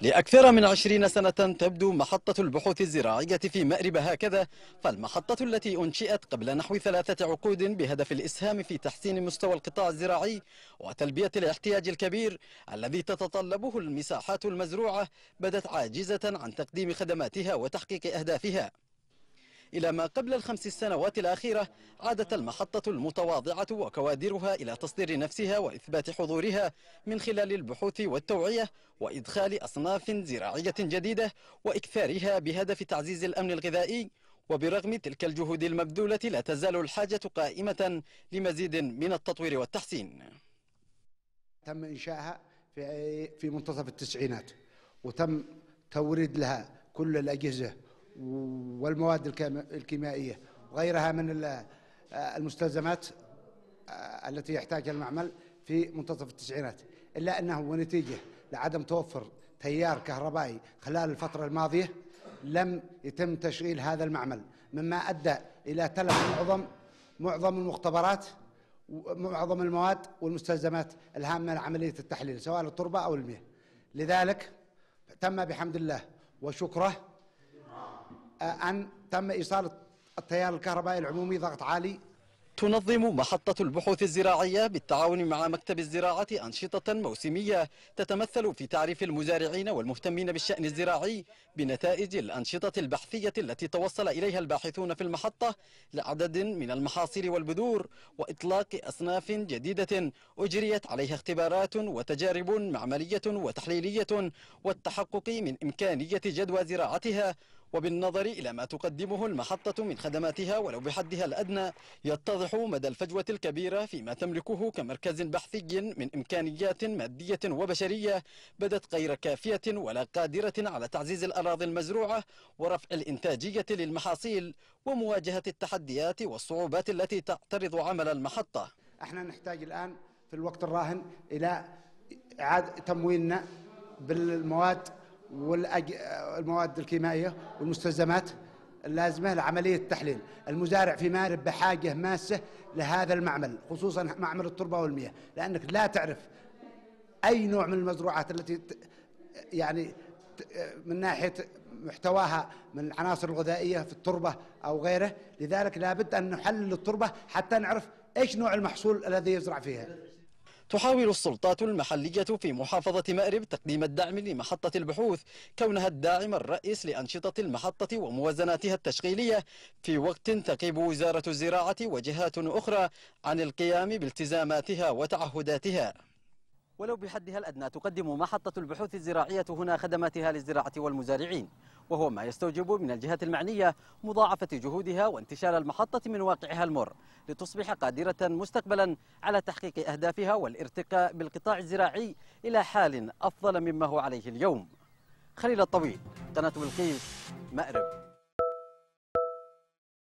لأكثر من عشرين سنة تبدو محطة البحوث الزراعية في مأرب هكذا فالمحطة التي أنشئت قبل نحو ثلاثة عقود بهدف الإسهام في تحسين مستوى القطاع الزراعي وتلبية الاحتياج الكبير الذي تتطلبه المساحات المزروعة بدت عاجزة عن تقديم خدماتها وتحقيق أهدافها إلى ما قبل الخمس سنوات الأخيرة عادت المحطة المتواضعة وكوادرها إلى تصدير نفسها وإثبات حضورها من خلال البحوث والتوعية وإدخال أصناف زراعية جديدة وإكثارها بهدف تعزيز الأمن الغذائي وبرغم تلك الجهود المبذولة لا تزال الحاجة قائمة لمزيد من التطوير والتحسين تم إنشائها في في منتصف التسعينات وتم توريد لها كل الأجهزة والمواد الكيميائية وغيرها من المستلزمات آه، التي يحتاجها المعمل في منتصف التسعينات إلا أنه ونتيجة لعدم توفر تيار كهربائي خلال الفترة الماضية لم يتم تشغيل هذا المعمل مما أدى إلى تلف معظم معظم المختبرات معظم المواد والمستلزمات الهامة لعملية التحليل سواء التربة أو المياه لذلك تم بحمد الله وشكره أن تم إيصال التيار الكهربائي العمومي ضغط عالي تنظم محطة البحوث الزراعية بالتعاون مع مكتب الزراعة أنشطة موسمية تتمثل في تعريف المزارعين والمهتمين بالشأن الزراعي بنتائج الأنشطة البحثية التي توصل إليها الباحثون في المحطة لعدد من المحاصيل والبذور وإطلاق أصناف جديدة أجريت عليها اختبارات وتجارب معملية وتحليلية والتحقق من إمكانية جدوى زراعتها وبالنظر إلى ما تقدمه المحطة من خدماتها ولو بحدها الأدنى يتضح مدى الفجوة الكبيرة فيما تملكه كمركز بحثي من إمكانيات مادية وبشرية بدت غير كافية ولا قادرة على تعزيز الأراضي المزروعة ورفع الإنتاجية للمحاصيل ومواجهة التحديات والصعوبات التي تعترض عمل المحطة احنا نحتاج الآن في الوقت الراهن إلى إعادة تمويلنا بالمواد والمواد الكيمائيه والمستلزمات اللازمه لعمليه التحليل. المزارع في مارب بحاجه ماسه لهذا المعمل خصوصا معمل التربه والمياه لانك لا تعرف اي نوع من المزروعات التي يعني من ناحيه محتواها من العناصر الغذائيه في التربه او غيره، لذلك لابد ان نحلل التربه حتى نعرف ايش نوع المحصول الذي يزرع فيها. تحاول السلطات المحلية في محافظة مأرب تقديم الدعم لمحطة البحوث كونها الداعم الرئيس لأنشطة المحطة وموازناتها التشغيلية في وقت تقيب وزارة الزراعة وجهات أخرى عن القيام بالتزاماتها وتعهداتها ولو بحدها الأدنى تقدم محطة البحوث الزراعية هنا خدماتها للزراعة والمزارعين وهو ما يستوجب من الجهات المعنية مضاعفة جهودها وانتشال المحطة من واقعها المر لتصبح قادرة مستقبلا على تحقيق أهدافها والارتقاء بالقطاع الزراعي إلى حال أفضل مما هو عليه اليوم خليل الطويل قناة بلقيس مأرب